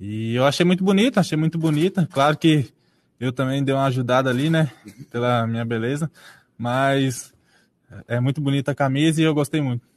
E eu achei muito bonita, achei muito bonita. Claro que eu também dei uma ajudada ali, né? Pela minha beleza. Mas é muito bonita a camisa e eu gostei muito.